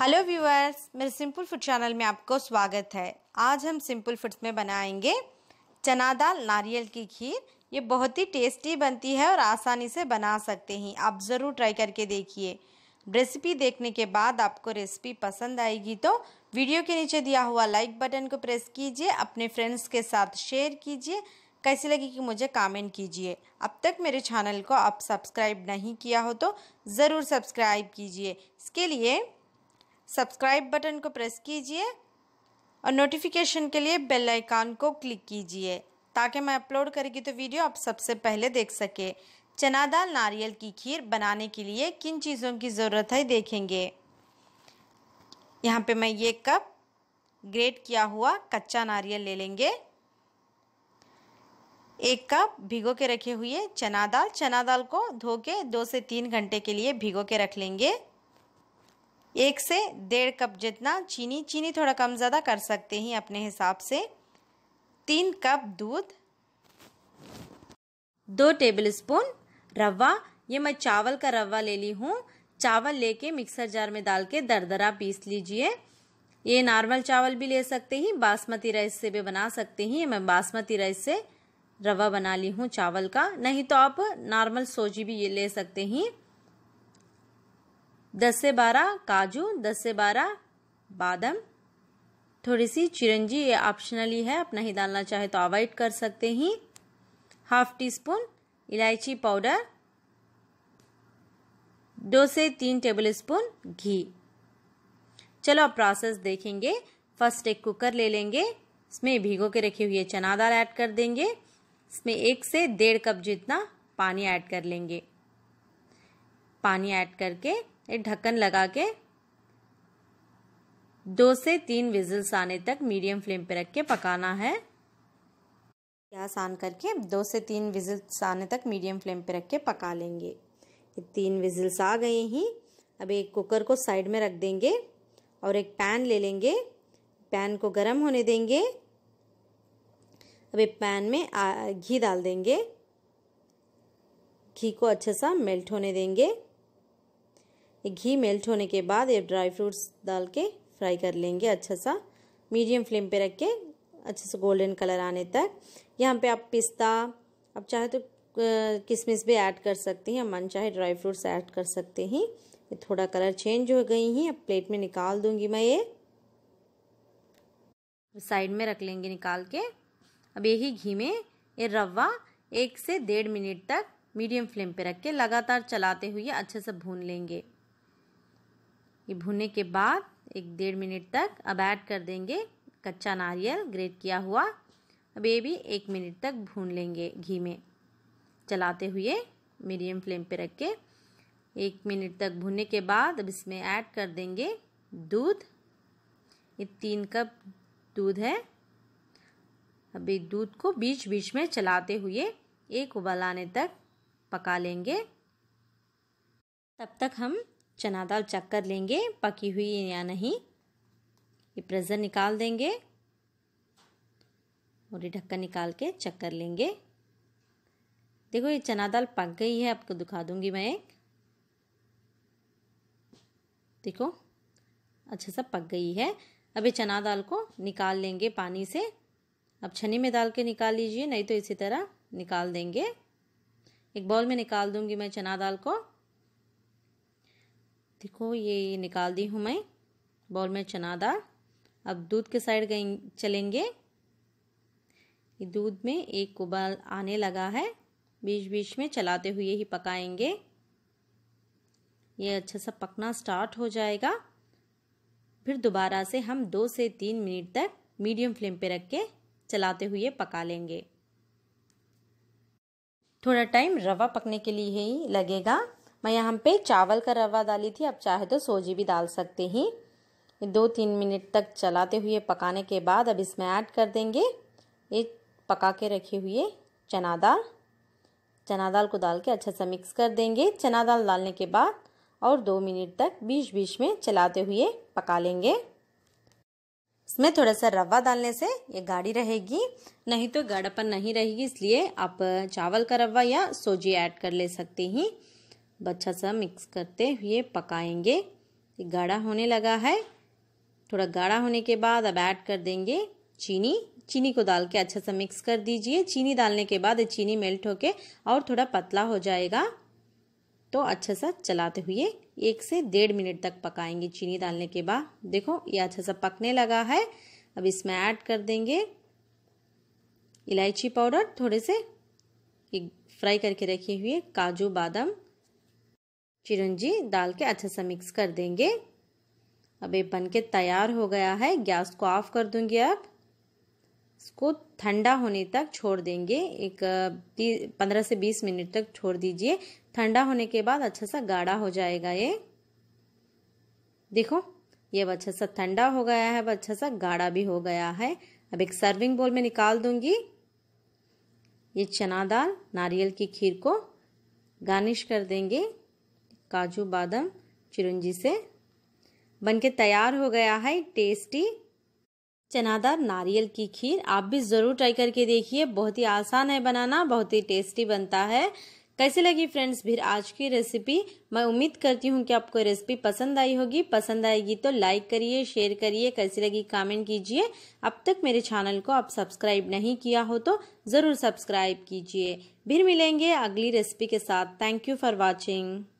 hello viewers मेरे simple food channel में आपको स्वागत है आज हम सिंपल फूड्स में बनाएंगे चना दाल नारियल की खीर ये बहुत ही टेस्टी बनती है और आसानी से बना सकते हैं आप ज़रूर ट्राई करके देखिए रेसिपी देखने के बाद आपको रेसिपी पसंद आएगी तो वीडियो के नीचे दिया हुआ लाइक बटन को प्रेस कीजिए अपने फ्रेंड्स के साथ शेयर कीजिए कैसी कि मुझे कमेंट कीजिए अब तक मेरे चैनल को आप सब्सक्राइब नहीं किया हो तो ज़रूर सब्सक्राइब कीजिए इसके लिए सब्सक्राइब बटन को प्रेस कीजिए और नोटिफिकेशन के लिए बेल आइकान को क्लिक कीजिए ताकि मैं अपलोड करेगी तो वीडियो आप सबसे पहले देख सके चना दाल नारियल की खीर बनाने के लिए किन चीज़ों की ज़रूरत है देखेंगे यहाँ पे मैं ये कप ग्रेट किया हुआ कच्चा नारियल ले लेंगे एक कप भिगो के रखे हुए चना दाल चना दाल को धो के दो से तीन घंटे के लिए भिगो के रख लेंगे एक से डेढ़ कप जितना चीनी चीनी थोड़ा कम ज़्यादा कर सकते हैं अपने हिसाब से तीन कप दूध दो टेबल स्पून रवा ये मैं चावल का रवा ले ली हूँ चावल लेके मिक्सर जार में डाल के दरदरा पीस लीजिए ये नॉर्मल चावल भी ले सकते हैं बासमती राइस से भी बना सकते हैं मैं बासमती राइस से रवा बना ली हूँ चावल का नहीं तो आप नॉर्मल सोजी भी ये ले सकते हैं दस से बारह काजू दस से बारह बादम थोड़ी सी चिरंजी ये ऑप्शनली है आप नहीं डालना चाहे तो अवॉइड कर सकते ही हाफ टी स्पून इलायची पाउडर दो से तीन टेबल स्पून घी चलो आप प्रोसेस देखेंगे फर्स्ट एक कुकर ले लेंगे इसमें भिगो के रखे हुए चना दाल ऐड कर देंगे इसमें एक से डेढ़ कप जितना पानी ऐड कर लेंगे पानी ऐड करके ये ढक्कन लगा के दो से तीन विजिल्स आने तक मीडियम फ्लेम पे रख के पकाना है गैस ऑन करके दो से तीन विजल्स आने तक मीडियम फ्लेम पे रख के पका लेंगे ये तीन विजिल्स आ गए ही अब एक कुकर को साइड में रख देंगे और एक पैन ले लेंगे पैन को गर्म होने देंगे अब एक पैन में घी डाल देंगे घी को अच्छे सा मेल्ट होने देंगे घी मेल्ट होने के बाद ये ड्राई फ्रूट्स डाल के फ्राई कर लेंगे अच्छा सा मीडियम फ्लेम पे रख के अच्छे से गोल्डन कलर आने तक यहाँ पे आप पिस्ता आप चाहे तो किशमिश भी ऐड कर सकते हैं मन चाहे ड्राई फ्रूट्स ऐड कर सकते हैं ये थोड़ा कलर चेंज हो गई हैं अब प्लेट में निकाल दूंगी मैं ये साइड में रख लेंगे निकाल के अब यही घी में ये रवा एक से डेढ़ मिनट तक मीडियम फ्लेम पे रख के लगातार चलाते हुए अच्छे से भून लेंगे ये भुनने के बाद एक डेढ़ मिनट तक अब ऐड कर देंगे कच्चा नारियल ग्रेट किया हुआ अब ये भी एक मिनट तक भून लेंगे घी में चलाते हुए मीडियम फ्लेम पे रख के एक मिनट तक भुनने के बाद अब इसमें ऐड कर देंगे दूध ये तीन कप दूध है अभी दूध को बीच बीच में चलाते हुए एक उबाल आने तक पका लेंगे तब तक हम चना दाल चेक कर लेंगे पकी हुई है या नहीं ये प्रेजर निकाल देंगे और ये ढक्कन निकाल के चेक कर लेंगे देखो ये चना दाल पक गई है आपको दिखा दूंगी मैं एक देखो अच्छा सा पक गई है अब ये चना दाल को निकाल लेंगे पानी से अब छनी में डाल के निकाल लीजिए नहीं तो इसी तरह निकाल देंगे एक बॉल में निकाल दूंगी मैं चना दाल को देखो ये निकाल दी हूँ मैं बॉल में चना दाल अब दूध के साइड गए चलेंगे ये दूध में एक उबाल आने लगा है बीच बीच में चलाते हुए ही पकाएंगे ये अच्छा सा पकना स्टार्ट हो जाएगा फिर दोबारा से हम दो से तीन मिनट तक मीडियम फ्लेम पे रख के चलाते हुए पका लेंगे थोड़ा टाइम रवा पकने के लिए ही लगेगा मैं यहाँ पे चावल का रवा डाली थी आप चाहे तो सोजी भी डाल सकते हैं दो तीन मिनट तक चलाते हुए पकाने के बाद अब इसमें ऐड कर देंगे ये पका के रखे हुए चना दाल चना दाल को डाल के अच्छा सा मिक्स कर देंगे चना दाल डालने के बाद और दो मिनट तक बीच बीच में चलाते हुए पका लेंगे इसमें थोड़ा सा रवा डालने से ये गाढ़ी रहेगी नहीं तो गाढ़ापन नहीं रहेगी इसलिए आप चावल का रवा या सोजी ऐड कर ले सकते हैं अच्छा सा मिक्स करते हुए पकाएंगे गाढ़ा होने लगा है थोड़ा गाढ़ा होने के बाद अब ऐड कर देंगे चीनी चीनी को डाल के अच्छा सा मिक्स कर दीजिए चीनी डालने के बाद चीनी मेल्ट होके और थोड़ा पतला हो जाएगा तो अच्छा सा चलाते हुए एक से डेढ़ मिनट तक पकाएंगे चीनी डालने के बाद देखो ये अच्छा सा पकने लगा है अब इसमें ऐड कर देंगे इलायची पाउडर थोड़े से फ्राई करके रखे हुए काजू बादाम चिरंजी डाल के अच्छे से मिक्स कर देंगे अब ये बन के तैयार हो गया है गैस को ऑफ कर दूंगी अब इसको ठंडा होने तक छोड़ देंगे एक पंद्रह से बीस मिनट तक छोड़ दीजिए ठंडा होने के बाद अच्छा सा गाढ़ा हो जाएगा ये देखो ये अब अच्छा सा ठंडा हो गया है अब अच्छा सा गाढ़ा भी हो गया है अब एक सर्विंग बोल में निकाल दूंगी ये चना दाल नारियल की खीर को गार्निश कर देंगे काजू बादाम चिरंजी से बनके तैयार हो गया है टेस्टी चनादार नारियल की खीर आप भी ज़रूर ट्राई करके देखिए बहुत ही आसान है बनाना बहुत ही टेस्टी बनता है कैसी लगी फ्रेंड्स फिर आज की रेसिपी मैं उम्मीद करती हूँ कि आपको रेसिपी पसंद आई होगी पसंद आएगी तो लाइक करिए शेयर करिए कैसी लगी कमेंट कीजिए अब तक मेरे चैनल को आप सब्सक्राइब नहीं किया हो तो ज़रूर सब्सक्राइब कीजिए फिर मिलेंगे अगली रेसिपी के साथ थैंक यू फॉर वॉचिंग